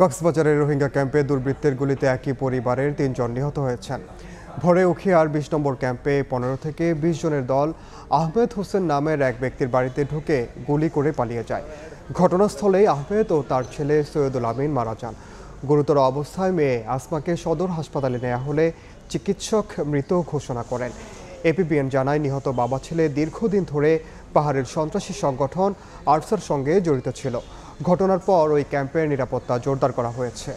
কক্সবাজারের রোহিঙ্গা ক্যাম্পে দুর্বৃত্তের গুলিতে একই পরিবারের তিনজন নিহত হয়েছেন ভোরে আর বিশ নম্বর ক্যাম্পে পনেরো থেকে বিশ জনের দল আহমেদ হোসেন নামের এক ব্যক্তির বাড়িতে ঢুকে গুলি করে পালিয়ে যায় ঘটনাস্থলেই আহমেদ ও তার ছেলে সৈয়দুল আমিন মারা যান গুরুতর অবস্থায় মেয়ে আসমাকে সদর হাসপাতালে নেওয়া হলে চিকিৎসক মৃত ঘোষণা করেন এপিবিএন জানায় নিহত বাবা ছেলে দীর্ঘদিন ধরে পাহাড়ের সন্ত্রাসী সংগঠন আরসার সঙ্গে জড়িত ছিল ঘটনার পর ওই ক্যাম্পের নিরাপত্তা জোরদার করা হয়েছে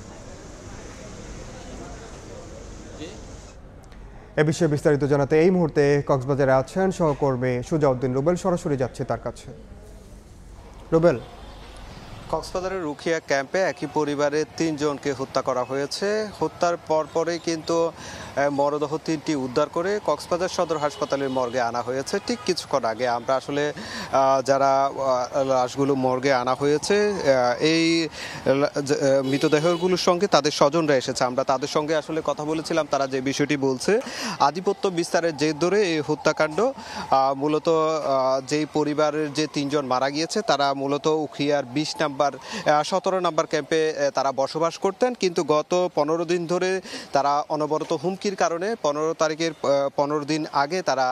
এ বিষয়ে বিস্তারিত জানাতে এই মুহূর্তে কক্সবাজারে আছেন সহকর্মী সুজাউদ্দিন রুবেল সরাসরি যাচ্ছে তার কাছে রুবেল কক্সবাজারের রুখিয়া ক্যাম্পে একই পরিবারের তিনজনকে হত্যা করা হয়েছে হত্যার পরপরেই কিন্তু মরদেহ তিনটি উদ্ধার করে কক্সবাজার সদর হাসপাতালের মর্গে আনা হয়েছে ঠিক কিছুক্ষণ আগে আমরা আসলে যারা লাশগুলো মর্গে আনা হয়েছে এই মৃতদেহগুলোর সঙ্গে তাদের স্বজনরা এসেছে আমরা তাদের সঙ্গে আসলে কথা বলেছিলাম তারা যে বিষয়টি বলছে আধিপত্য বিস্তারের জের ধরে এই হত্যাকাণ্ড মূলত যেই পরিবারের যে তিনজন মারা গিয়েছে তারা মূলত উখিয়ার বিশ নাম্বার সতেরো নাম্বার ক্যাম্পে তারা বসবাস করতেন কিন্তু গত পনেরো দিন ধরে তারা অনবরত হুমকি বৃষ্টির কারণে পনেরো তারিখের পনেরো দিন আগে তারা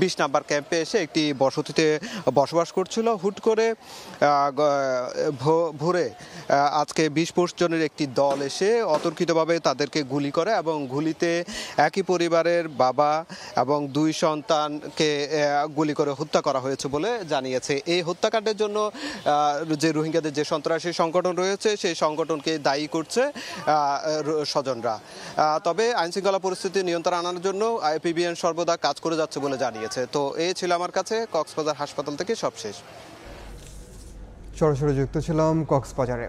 বিশ নাম্বার ক্যাম্পে এসে একটি বসতিতে বসবাস করছিল হুট করে ভোরে আজকে বিশ পঁচিশ জনের একটি দল এসে অতর্কিতভাবে তাদেরকে গুলি করে এবং গুলিতে একই পরিবারের বাবা এবং দুই সন্তানকে গুলি করে হত্যা করা হয়েছে বলে জানিয়েছে এই হত্যাকাণ্ডের জন্য যে রোহিঙ্গাদের যে সন্ত্রাসী সংগঠন রয়েছে সেই সংগঠনকে দায়ী করছে স্বজনরা তবে আইনশৃঙ্খলা পরিস্থিতি নিয়ন্ত্রণ আনার জন্য আইপিবিএন সর্বদা কাজ করে যাচ্ছে বলে জানিয়েছে তো এ ছিল আমার কাছে কক্সবাজার হাসপাতাল থেকে সবশেষ সরাসরি যুক্ত ছিলাম কক্সবাজারে